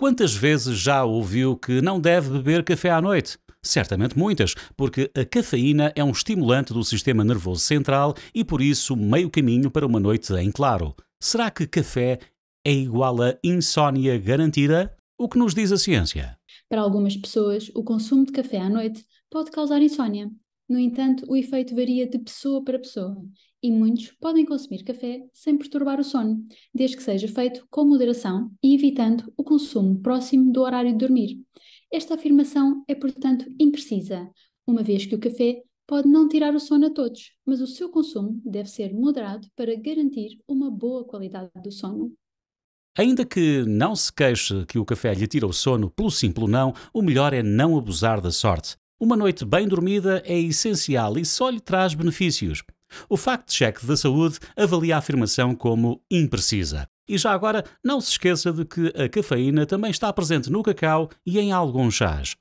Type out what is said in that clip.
Quantas vezes já ouviu que não deve beber café à noite? Certamente muitas, porque a cafeína é um estimulante do sistema nervoso central e por isso meio caminho para uma noite em claro. Será que café é igual a insônia garantida? O que nos diz a ciência? Para algumas pessoas, o consumo de café à noite pode causar insônia. No entanto, o efeito varia de pessoa para pessoa e muitos podem consumir café sem perturbar o sono, desde que seja feito com moderação e evitando o consumo próximo do horário de dormir. Esta afirmação é, portanto, imprecisa, uma vez que o café pode não tirar o sono a todos, mas o seu consumo deve ser moderado para garantir uma boa qualidade do sono. Ainda que não se queixe que o café lhe tira o sono, pelo simples não, o melhor é não abusar da sorte. Uma noite bem dormida é essencial e só lhe traz benefícios. O fact-check da saúde avalia a afirmação como imprecisa. E já agora, não se esqueça de que a cafeína também está presente no cacau e em alguns chás.